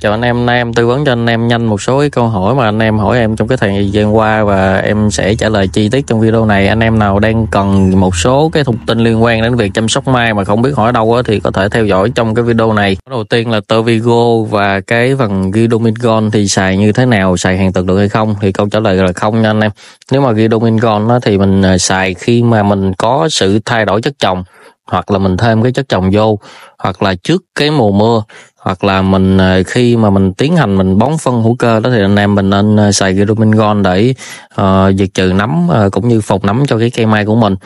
chào anh em nay em tư vấn cho anh em nhanh một số cái câu hỏi mà anh em hỏi em trong cái thời gian qua và em sẽ trả lời chi tiết trong video này anh em nào đang cần một số cái thông tin liên quan đến việc chăm sóc mai mà không biết hỏi đâu thì có thể theo dõi trong cái video này đầu tiên là Tervigo và cái phần Gidomingon thì xài như thế nào xài hàng tuần được hay không thì câu trả lời là không nha anh em nếu mà Gidomingon thì mình à, xài khi mà mình có sự thay đổi chất trồng hoặc là mình thêm cái chất trồng vô hoặc là trước cái mùa mưa hoặc là mình ờ, khi mà mình tiến hành mình bón phân hữu cơ đó thì anh em mình nên ờ, xài Gedomingon để uh, diệt trừ nấm uh, cũng như phòng nấm cho cái cây mai của mình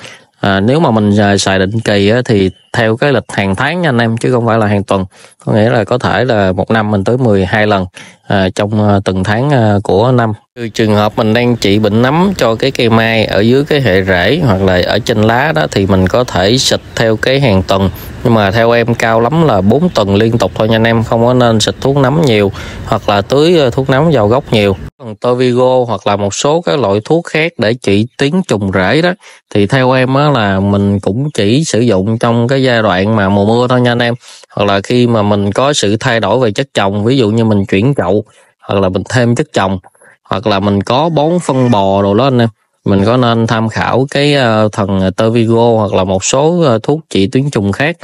À, nếu mà mình xài định kỳ á, thì theo cái lịch hàng tháng nha anh em chứ không phải là hàng tuần có nghĩa là có thể là một năm mình tới 12 lần à, trong à, từng tháng à, của năm trường hợp mình đang trị bệnh nấm cho cái cây mai ở dưới cái hệ rễ hoặc là ở trên lá đó thì mình có thể xịt theo cái hàng tuần nhưng mà theo em cao lắm là 4 tuần liên tục thôi nha anh em không có nên xịt thuốc nấm nhiều hoặc là tưới à, thuốc nấm vào gốc nhiều còn Tovigo hoặc là một số các loại thuốc khác để trị tiếng trùng rễ đó thì theo em á là mình cũng chỉ sử dụng trong cái giai đoạn mà mùa mưa thôi nha anh em hoặc là khi mà mình có sự thay đổi về chất trồng ví dụ như mình chuyển chậu hoặc là mình thêm chất trồng hoặc là mình có bón phân bò đồ đó anh em mình có nên tham khảo cái ờ, thần tơ hoặc là một số ờ, thuốc trị tuyến trùng khác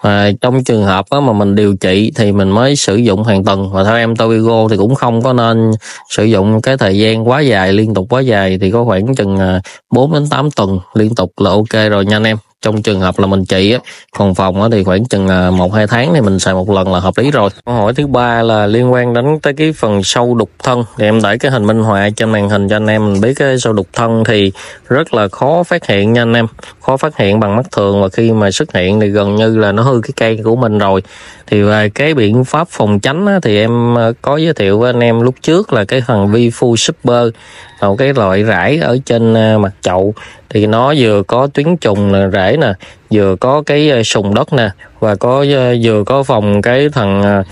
và trong trường hợp đó mà mình điều trị thì mình mới sử dụng hàng tuần và theo em tovigo thì cũng không có nên sử dụng cái thời gian quá dài liên tục quá dài thì có khoảng chừng 4 ờ, đến 8 tuần liên tục là ok rồi nha anh em trong trường hợp là mình trị á phòng phòng á thì khoảng chừng à, một hai tháng thì mình xài một lần là hợp lý rồi câu hỏi thứ ba là liên quan đến tới cái phần sâu đục thân thì em để cái hình minh họa trên màn hình cho anh em mình biết cái sâu đục thân thì rất là khó phát hiện nha anh em khó phát hiện bằng mắt thường và khi mà xuất hiện thì gần như là nó hư cái cây của mình rồi thì về cái biện pháp phòng tránh á, thì em à, có giới thiệu với anh em lúc trước là cái thằng vi phu super còn cái loại rải ở trên à, mặt chậu thì nó vừa có tuyến trùng rễ nè vừa có cái à, sùng đất nè và có à, vừa có phòng cái thằng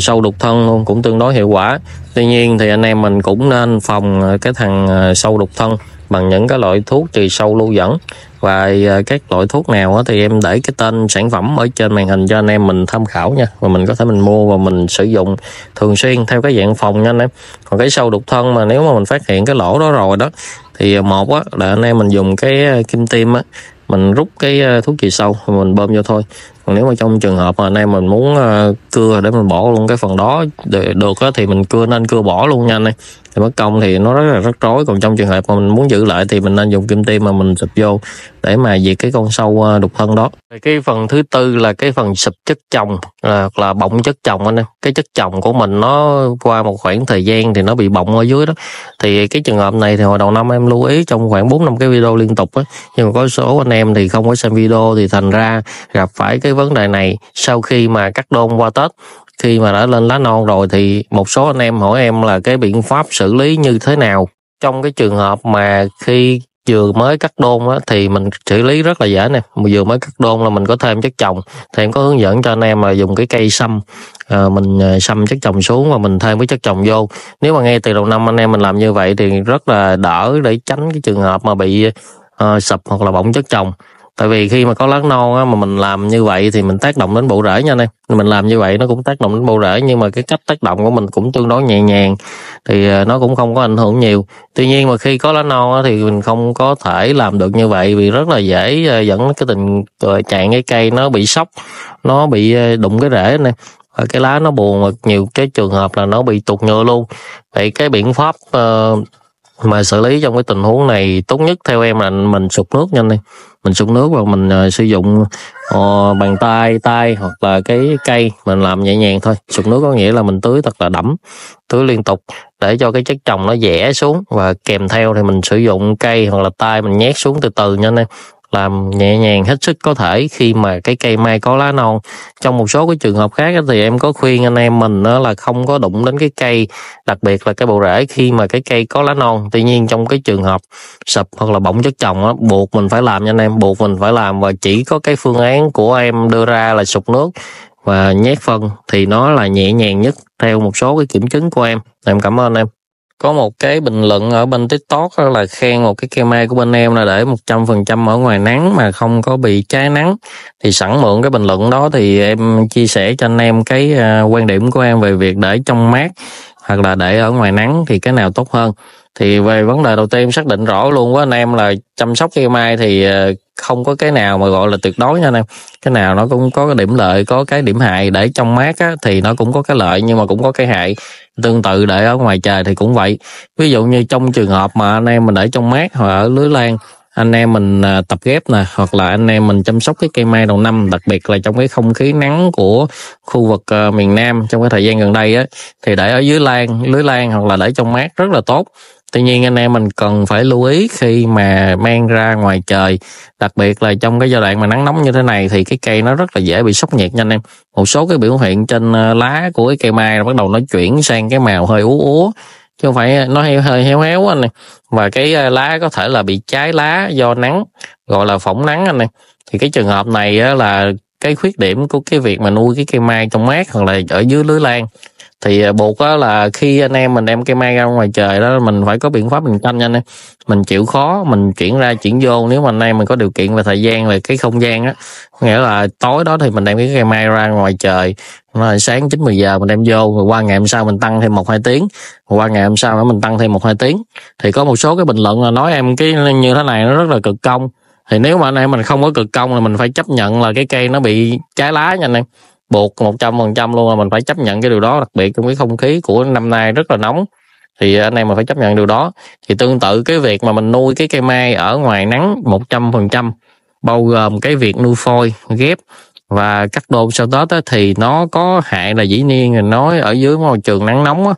sâu đục thân luôn cũng tương đối hiệu quả tuy nhiên thì anh em mình cũng nên phòng cái thằng sâu đục thân bằng những cái loại thuốc trừ sâu lưu dẫn và ờ, các loại thuốc nào thì em để cái tên sản phẩm ở trên màn hình cho anh em mình tham khảo nha và mình có thể mình mua và mình sử dụng thường xuyên theo cái dạng phòng nha anh em còn cái sâu đục thân mà nếu mà mình phát hiện cái lỗ đó rồi đó thì ờ, một á, là anh em mình dùng cái ờ, kim tiêm á mình rút cái thuốc trừ sâu mình bơm vô thôi còn nếu mà trong trường hợp mà anh em mình muốn cưa để mình bỏ luôn cái phần đó được thì mình cưa nên cưa bỏ luôn nha anh em thì mất công thì nó rất là rất rối còn trong trường hợp mà mình muốn giữ lại thì mình nên dùng kim tiêm mà mình sụp vô để mà diệt cái con sâu ờ, đục thân đó thì cái phần thứ tư là cái phần sụp chất chồng à, là, là bọng chất chồng anh em cái chất chồng của mình nó qua một khoảng thời gian thì nó bị bọng ở dưới đó thì cái trường hợp này thì hồi đầu năm em lưu ý trong khoảng bốn năm cái video liên tục á nhưng mà có số anh em thì không có xem video thì thành ra gặp phải cái vấn đề này sau khi mà cắt đôn qua tết khi mà đã lên lá non rồi thì một số anh em hỏi em là cái biện pháp xử lý như thế nào trong cái trường hợp mà khi vừa mới cắt đôn á, thì mình xử lý rất là dễ nè vừa mới cắt đôn là mình có thêm chất trồng thì em có hướng dẫn cho anh em là dùng cái cây sâm à, ờ, mình ờ, xăm chất trồng xuống và mình thêm cái chất trồng vô nếu mà ngay từ đầu năm anh em mình làm như vậy thì rất là đỡ để tránh cái trường hợp mà bị uh, sập hoặc là bỏng chất trồng tại vì khi mà có lá non á, mà mình làm như vậy thì mình tác động đến bộ rễ nha anh em mình làm như vậy nó cũng tác động đến bộ rễ nhưng mà cái cách tác động của mình cũng tương đối nhẹ nhàng thì ờ, nó cũng không có ảnh hưởng nhiều tuy nhiên mà khi có lá non á, thì mình không có thể làm được như vậy vì rất là dễ ờ, dẫn cái tình ờ, trạng cái cây nó bị sốc nó bị đụng cái rễ này cái lá nó buồn mà nhiều cái trường hợp là nó bị tụt nhựa luôn vậy cái biện pháp uh, mà xử lý trong cái tình huống này tốt nhất theo em là mình sụp nước nhanh đi mình sụp nước và mình uh, sử dụng uh, bàn tay tay hoặc là cái cây mình làm nhẹ nhàng thôi sụp nước có nghĩa là mình tưới thật là đẫm tưới liên tục để cho cái chất trồng nó dẻ xuống và kèm theo thì mình sử dụng cây hoặc là tay mình nhét xuống từ từ nhanh em làm nhẹ nhàng hết sức có thể khi mà cái cây mai có lá non trong một số cái trường hợp khác thì em có khuyên anh em mình đó là không có đụng đến cái cây đặc biệt là cái bộ rễ khi mà cái cây có lá non tuy nhiên trong cái trường hợp sập hoặc là bỗng chất trồng buộc mình phải làm nha anh em buộc mình phải làm và chỉ có cái phương án của em đưa ra là sụp nước và nhét phân thì nó là nhẹ nhàng nhất theo một số cái kiểm chứng của em em cảm ơn em có một cái bình luận ở bên tiktok là khen một cái cây mai của bên em là để một trăm phần trăm ở ngoài nắng mà không có bị cháy nắng thì sẵn mượn cái bình luận đó thì em chia sẻ cho anh em cái à, quan điểm của em về việc để trong mát hoặc là để ở ngoài nắng thì cái nào tốt hơn thì về vấn đề đầu tiên xác định rõ luôn với anh em là chăm sóc cây mai thì ờ, không có cái nào mà gọi là tuyệt đối nha anh em cái nào nó cũng có cái điểm lợi có cái điểm hại để trong mát á, thì nó cũng có cái lợi nhưng mà cũng có cái hại tương tự để ở ngoài trời thì cũng vậy ví dụ như trong trường hợp mà anh em mình để trong mát hoặc ở lưới lan anh em mình ờ, tập ghép nè hoặc là anh em mình chăm sóc cái cây mai đầu năm đặc biệt là trong cái không khí nắng của khu vực ờ, miền Nam trong cái thời gian gần đây á thì để ở dưới lan lưới lan hoặc là để trong mát rất là tốt tuy nhiên anh em mình cần phải lưu ý khi mà mang ra ngoài trời đặc biệt là trong cái giai đoạn mà nắng nóng như thế này thì cái cây nó rất là dễ bị sốc nhiệt nha anh em một số cái biểu hiện trên ờ, lá của cái cây mai bắt đầu nó chuyển sang cái màu hơi úa úa chứ không phải nó hơi hơi héo héo anh này và cái ờ, lá có thể là bị cháy lá do nắng gọi là phỏng nắng anh này thì cái trường hợp này là cái khuyết điểm của cái việc mà nuôi cái cây mai trong mát hoặc là ở dưới lưới lan thì à, buộc á là khi anh em mình đem cây mai ra ngoài trời đó mình phải có biện pháp mình canh nha anh em mình chịu khó mình chuyển ra chuyển vô nếu mà anh em mình có điều kiện về thời gian về cái không gian á nghĩa là tối đó thì mình đem cái cây mai ra ngoài trời rồi sáng chín mười giờ mình đem vô rồi qua ngày hôm sau mình tăng thêm một hai tiếng rồi qua ngày hôm sau nữa mình tăng thêm một hai tiếng thì có một số cái bình luận là nói em cái như thế này nó rất là cực công thì nếu mà anh em mình không có cực công là mình phải chấp nhận là cái cây nó bị trái lá nha anh em buộc trăm luôn là mình phải chấp nhận cái điều đó đặc biệt trong cái không khí của năm nay rất là nóng thì anh em mà phải chấp nhận điều đó thì tương tự cái việc mà mình nuôi cái cây mai ở ngoài nắng một trăm phần trăm bao gồm cái việc nuôi phôi ghép và cắt đôn sau tết á, thì nó có hại là dĩ nhiên là nói ở dưới môi trường nắng nóng á,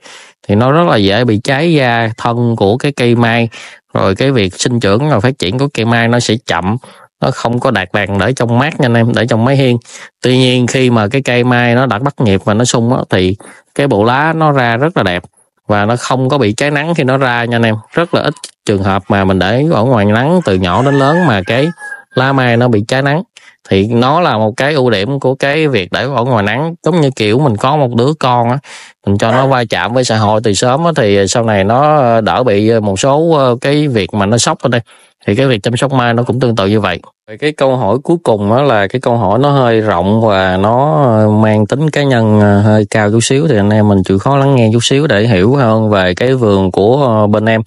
thì nó rất là dễ bị cháy da thân của cái cây mai rồi cái việc sinh trưởng và phát triển của cây mai nó sẽ chậm nó không có đạt vàng để trong mát nha anh em để trong máy hiên tuy nhiên khi mà cái cây mai nó đã bắt nhịp và nó sung á, thì cái bộ lá nó ra rất là đẹp và nó không có bị cháy nắng khi nó ra nha anh em rất là ít trường hợp mà mình để ở ngoài nắng từ nhỏ đến lớn mà cái lá mai nó bị cháy nắng thì nó là một cái ưu điểm của cái việc để ở ngoài nắng giống như kiểu mình có một đứa con á mình cho nó va chạm với xã hội từ sớm á thì sau này nó ờ, đỡ bị ờ, một số ờ, cái việc mà nó sốc ở đây thì cái việc chăm sóc mai nó cũng tương tự như vậy cái câu hỏi cuối cùng đó là cái câu hỏi nó hơi rộng và nó mang tính cá nhân ờ, hơi cao chút xíu thì anh em mình chịu khó lắng nghe chút xíu để hiểu hơn về cái vườn của ờ, bên em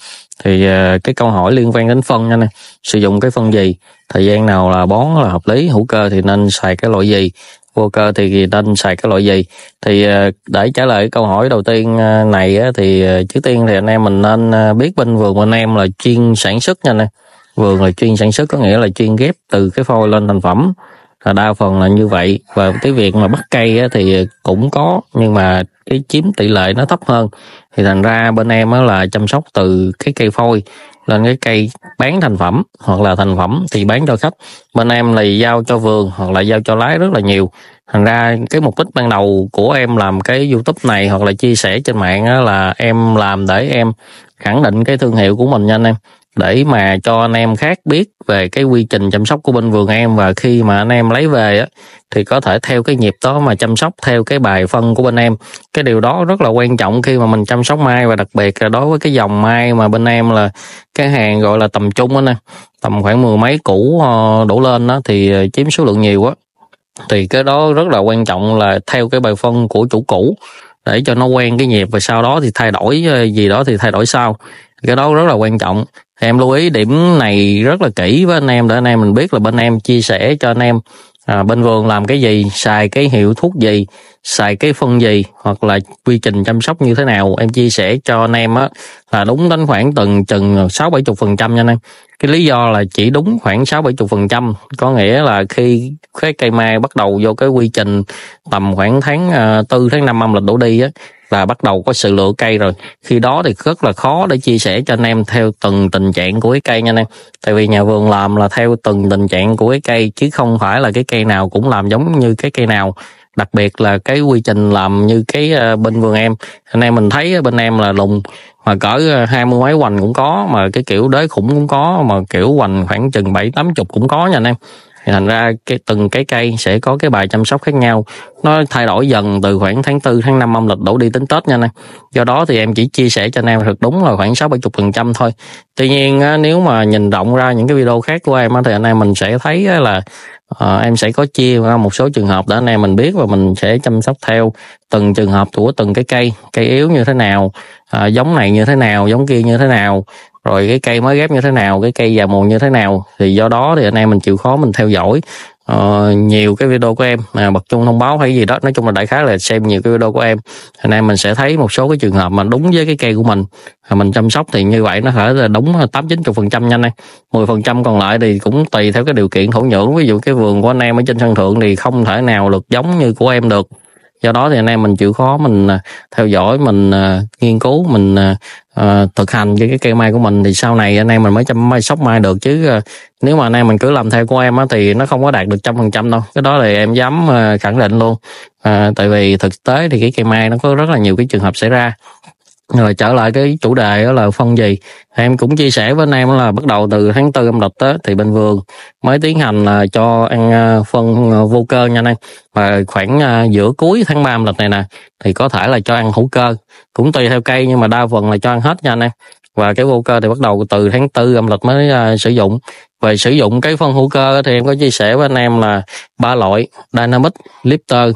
thì ờ, cái câu hỏi liên quan đến phân nha anh sử dụng cái phân gì thời gian nào là bón là hợp lý hữu cơ thì nên xài cái loại gì vô cơ thì nên xài cái loại gì thì để trả lời câu hỏi đầu tiên này thì trước tiên thì anh em mình nên biết bên vườn bên em là chuyên sản xuất nha anh vườn là chuyên sản xuất có nghĩa là chuyên ghép từ cái phôi lên thành phẩm là đa phần là như vậy và cái việc mà bắt cây thì cũng có nhưng mà cái chiếm tỷ lệ nó thấp hơn thì thành ra bên em là chăm sóc từ cái cây phôi lên cái cây bán thành phẩm hoặc là thành phẩm thì bán cho khách bên em là giao cho vườn hoặc là giao cho lái rất là nhiều thành ra cái mục đích ban đầu của em làm cái youtube này hoặc là chia sẻ trên mạng là em làm để em khẳng định cái thương hiệu của mình nha anh em để mà cho anh em khác biết về cái quy trình chăm sóc của bên vườn em và khi mà anh em lấy về á, thì có thể theo cái nhịp đó mà chăm sóc theo cái bài phân của bên em cái điều đó rất là quan trọng khi mà mình chăm sóc mai và đặc biệt là đối với cái dòng mai mà bên em là cái hàng gọi là tầm trung á nè tầm khoảng mười mấy củ ờ, đổ lên đó thì ờ, chiếm số lượng nhiều á thì cái đó rất là quan trọng là theo cái bài phân của chủ cũ để cho nó quen cái nhịp và sau đó thì thay đổi ờ, gì đó thì thay đổi sau cái đó rất là quan trọng em lưu ý điểm này rất là kỹ với anh em để anh em mình biết là bên em chia sẻ cho anh em à, bên vườn làm cái gì xài cái hiệu thuốc gì xài cái phân gì hoặc là quy trình chăm sóc như thế nào em chia sẻ cho anh em á là đúng đến khoảng từng chừng sáu bảy chục phần trăm nha anh em cái lý do là chỉ đúng khoảng sáu bảy chục phần trăm có nghĩa là khi cái cây mai bắt đầu vô cái quy trình tầm khoảng tháng à, tư tháng năm âm lịch đổ đi á là bắt đầu có sự lựa cây rồi khi đó thì rất là khó để chia sẻ cho anh em theo từng tình trạng của cái cây nha anh em tại vì nhà vườn làm là theo từng tình trạng của cái cây chứ không phải là cái cây nào cũng làm giống như cái cây nào đặc biệt là cái quy trình làm như cái ờ, bên vườn em anh em mình thấy bên em là lùng mà cỡ ờ, hai mươi mấy hoành cũng có mà cái kiểu đế khủng cũng có mà kiểu hoành khoảng chừng bảy tám chục cũng có nha anh em thành ra cái từng cái cây sẽ có cái bài chăm sóc khác nhau nó thay đổi dần từ khoảng tháng 4, tháng 5 âm lịch đổ đi tính Tết nha anh do đó thì em chỉ chia sẻ cho anh em thật đúng là khoảng 6 70 phần trăm thôi tuy nhiên nếu mà nhìn rộng ra những cái video khác của em thì anh em mình sẽ thấy là à, em sẽ có chia ra một số trường hợp để anh em mình biết và mình sẽ chăm sóc theo từng trường hợp của từng cái cây cây yếu như thế nào à, giống này như thế nào giống kia như thế nào rồi cái cây mới ghép như thế nào cái cây già mùa như thế nào thì do đó thì anh em mình chịu khó mình theo dõi uh, nhiều cái video của em mà bật chung thông báo hay gì đó nói chung là đại khái là xem nhiều cái video của em anh em mình sẽ thấy một số cái trường hợp mà đúng với cái cây của mình à, mình chăm sóc thì như vậy nó thể là đúng tám chín phần trăm nhanh này mười phần trăm còn lại thì cũng tùy theo cái điều kiện thổ nhưỡng ví dụ cái vườn của anh em ở trên sân thượng thì không thể nào được giống như của em được do đó thì anh em mình chịu khó mình à, theo dõi mình à, nghiên cứu mình à, thực hành với cái cây mai của mình thì sau này anh em mình mới chăm mai sóc mai được chứ nếu mà anh em mình cứ làm theo của em á thì nó không có đạt được trăm phần trăm đâu cái đó thì em dám khẳng định luôn à, tại vì thực tế thì cái cây mai nó có rất là nhiều cái trường hợp xảy ra rồi trở lại cái chủ đề đó là phân gì em cũng chia sẻ với anh em là bắt đầu từ tháng tư âm lịch đó, thì bên vườn mới tiến hành là cho ăn à, phân à, vô cơ nha anh em và khoảng à, giữa cuối tháng ba âm lịch này nè thì có thể là cho ăn hữu cơ cũng tùy theo cây nhưng mà đa phần là cho ăn hết nha anh em và cái vô cơ thì bắt đầu từ tháng tư âm lịch mới sử dụng về sử dụng cái phân hữu cơ thì em có chia sẻ với anh em là ba loại dynamic lifter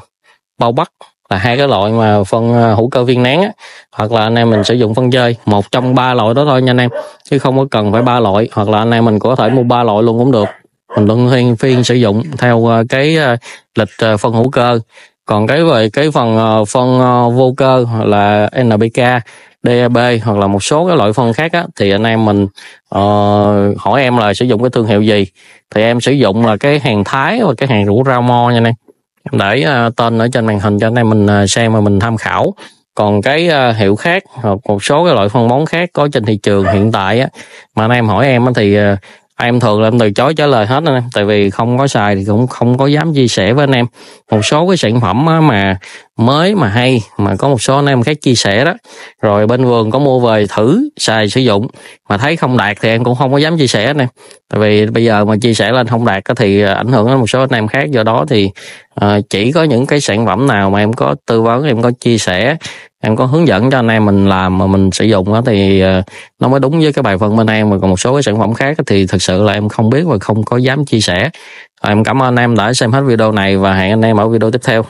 bao bắc là hai cái loại mà phân ờ, hữu cơ viên nén á, hoặc là anh em mình sử dụng phân dơi một trong ba loại đó thôi nha anh em chứ không có cần phải ba loại hoặc là anh em mình có thể mua ba loại luôn cũng được mình luôn phiên phiên sử dụng theo ờ, cái ờ, lịch phân hữu cơ còn cái về cái phần phân vô cơ là NPK DAB e hoặc là một số cái loại phân khác á, thì anh em mình uh, hỏi em là sử dụng cái thương hiệu gì thì em sử dụng là cái hàng Thái và cái hàng rủ rau mo nha anh em em để uh, tên ở trên màn hình cho anh em mình uh, xem mà mình tham khảo còn cái uh, hiệu khác hoặc một số cái loại phân bón khác có trên thị trường hiện tại á mà anh em hỏi em á thì uh, em thường là em từ chối trả lời hết anh em tại vì không có xài thì cũng không có dám chia sẻ với anh em một số cái sản phẩm á, mà mới mà hay mà có một số anh em khác chia sẻ đó rồi bên vườn có mua về thử xài sử dụng mà thấy không đạt thì em cũng không có dám chia sẻ nè tại vì bây giờ mà chia sẻ lên không đạt thì ờ, ảnh hưởng đến một số anh em khác do đó thì ờ, chỉ có những cái sản phẩm nào mà em có tư vấn em có chia sẻ em có hướng dẫn cho anh em mình làm mà mình sử dụng đó thì ờ, nó mới đúng với cái bài phân bên em mà còn một số cái sản phẩm khác thì thực sự là em không biết và không có dám chia sẻ em cảm ơn anh em đã xem hết video này và hẹn anh em ở video tiếp theo